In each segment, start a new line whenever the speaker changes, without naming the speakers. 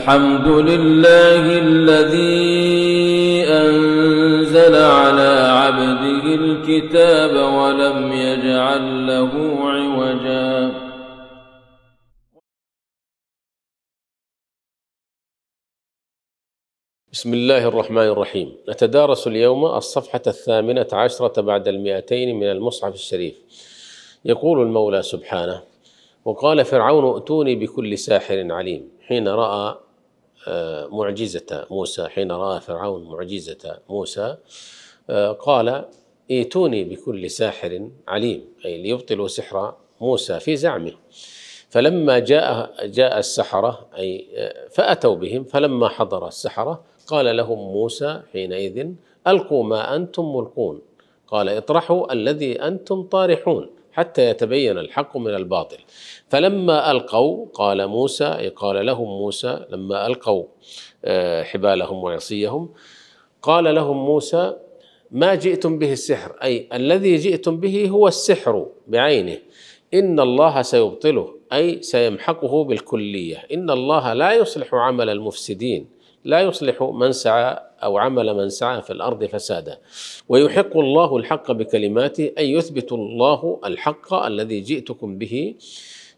الحمد لله الذي أنزل على عبده الكتاب ولم يجعل له عوجا بسم الله الرحمن الرحيم نتدارس اليوم الصفحة الثامنة عشرة بعد المئتين من المصحف الشريف يقول المولى سبحانه وقال فرعون ائتوني بكل ساحر عليم حين رأى آه، معجزة موسى حين رأى فرعون معجزة موسى آه، قال ائتوني بكل ساحر عليم أي ليبطلوا سحر موسى في زعمه فلما جاء جاء السحرة أي آه، فأتوا بهم فلما حضر السحرة قال لهم موسى حينئذ ألقوا ما أنتم ملقون قال اطرحوا الذي أنتم طارحون حتى يتبين الحق من الباطل فلما القوا قال موسى اي قال لهم موسى لما القوا آه، حبالهم وعصيهم قال لهم موسى ما جئتم به السحر اي الذي جئتم به هو السحر بعينه ان الله سيبطله اي سيمحقه بالكليه ان الله لا يصلح عمل المفسدين لا يصلح من سعى او عمل من سعى في الارض فسادا ويحق الله الحق بكلماته اي يثبت الله الحق الذي جئتكم به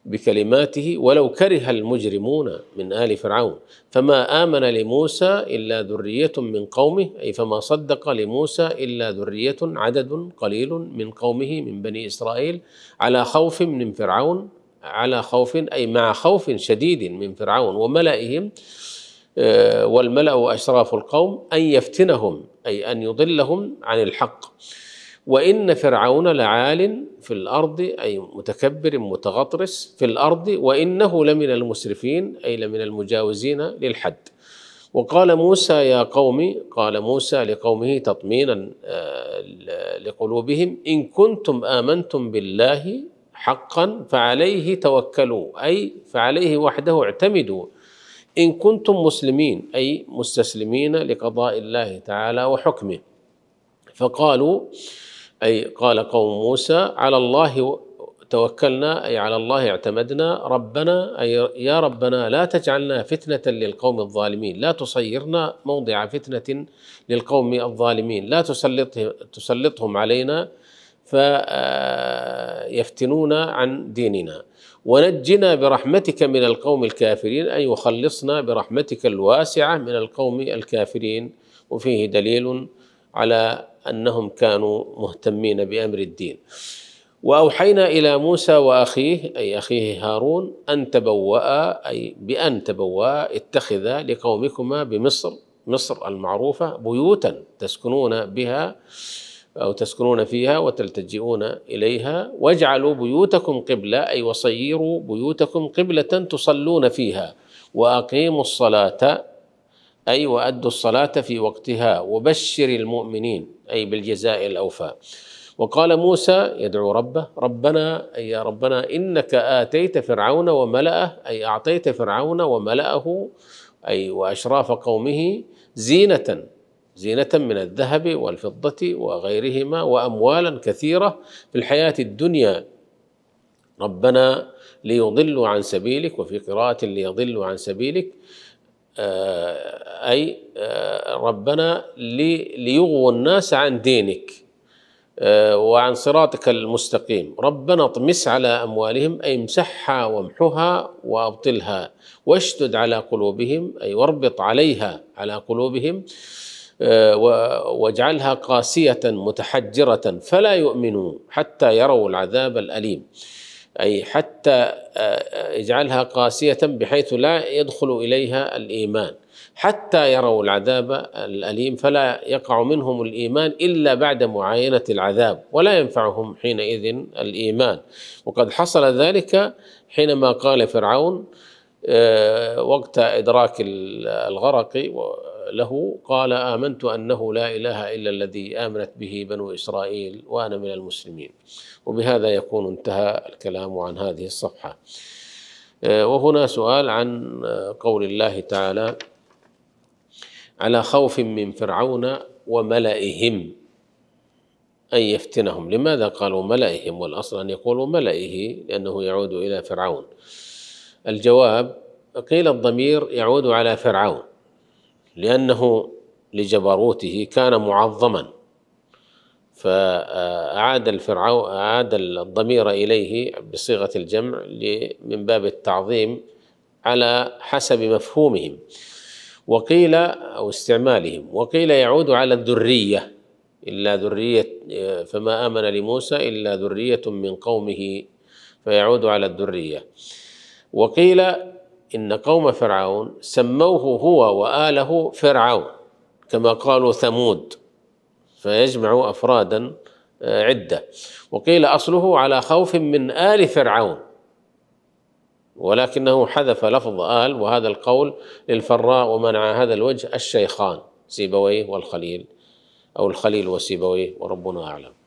بكلماته ولو كره المجرمون من ال فرعون فما امن لموسى الا ذريه من قومه اي فما صدق لموسى الا ذريه عدد قليل من قومه من بني اسرائيل على خوف من فرعون على خوف اي مع خوف شديد من فرعون وملئهم آه، والملأ وأشراف القوم أن يفتنهم أي أن يضلهم عن الحق وإن فرعون لعال في الأرض أي متكبر متغطرس في الأرض وإنه لمن المسرفين أي لمن المجاوزين للحد وقال موسى يا قوم قال موسى لقومه تطمينا آه، لقلوبهم إن كنتم آمنتم بالله حقا فعليه توكلوا أي فعليه وحده اعتمدوا إن كنتم مسلمين أي مستسلمين لقضاء الله تعالى وحكمه فقالوا أي قال قوم موسى على الله توكلنا أي على الله اعتمدنا ربنا أي يا ربنا لا تجعلنا فتنة للقوم الظالمين لا تصيرنا موضع فتنة للقوم الظالمين لا تسلطهم, تسلطهم علينا فيفتنونا عن ديننا ونجنا برحمتك من القوم الكافرين أي وخلصنا برحمتك الواسعة من القوم الكافرين وفيه دليل على أنهم كانوا مهتمين بأمر الدين وأوحينا إلى موسى وأخيه أي أخيه هارون أن تبوأ أي بأن تبوأ اتخذ لقومكما بمصر مصر المعروفة بيوتا تسكنون بها أو تسكنون فيها وتلتجئون إليها واجعلوا بيوتكم قبلة أي وصيروا بيوتكم قبلة تصلون فيها وأقيموا الصلاة أي وأدوا الصلاة في وقتها وبشر المؤمنين أي بالجزاء الأوفى وقال موسى يدعو ربه ربنا أي يا ربنا إنك آتيت فرعون وملأه أي أعطيت فرعون وملأه أي وأشراف قومه زينة زينة من الذهب والفضة وغيرهما وأموالا كثيرة في الحياة الدنيا ربنا ليضلوا عن سبيلك وفي قراءة ليضلوا عن سبيلك آه، أي آه، ربنا ليغو الناس عن دينك آه، وعن صراطك المستقيم ربنا اطمس على أموالهم أي امسحها وامحها وأبطلها واشدد على قلوبهم أي واربط عليها على قلوبهم آه، واجعلها قاسية متحجرة فلا يؤمنوا حتى يروا العذاب الأليم أي حتى آه، آه، اجعلها قاسية بحيث لا يدخل إليها الإيمان حتى يروا العذاب الأليم فلا يقع منهم الإيمان إلا بعد معاينة العذاب ولا ينفعهم حينئذ الإيمان وقد حصل ذلك حينما قال فرعون آه، وقت إدراك الغرق له قال آمنت أنه لا إله إلا الذي آمنت به بنو إسرائيل وأنا من المسلمين وبهذا يكون انتهى الكلام عن هذه الصفحة آه، وهنا سؤال عن قول الله تعالى على خوف من فرعون وملئهم أن يفتنهم لماذا قالوا ملئهم والأصل أن يقولوا ملئه لأنه يعود إلى فرعون الجواب قيل الضمير يعود على فرعون لأنه لجبروته كان معظما فأعاد الفرعون أعاد الضمير إليه بصيغة الجمع من باب التعظيم على حسب مفهومهم وقيل أو استعمالهم وقيل يعود على الذرية إلا ذرية فما آمن لموسى إلا ذرية من قومه فيعود على الذرية وقيل إن قوم فرعون سموه هو وآله فرعون كما قالوا ثمود فيجمع أفرادا آه، عدة وقيل أصله على خوف من آل فرعون ولكنه حذف لفظ آل وهذا القول للفراء ومنع هذا الوجه الشيخان سيبويه والخليل أو الخليل وسيبويه وربنا أعلم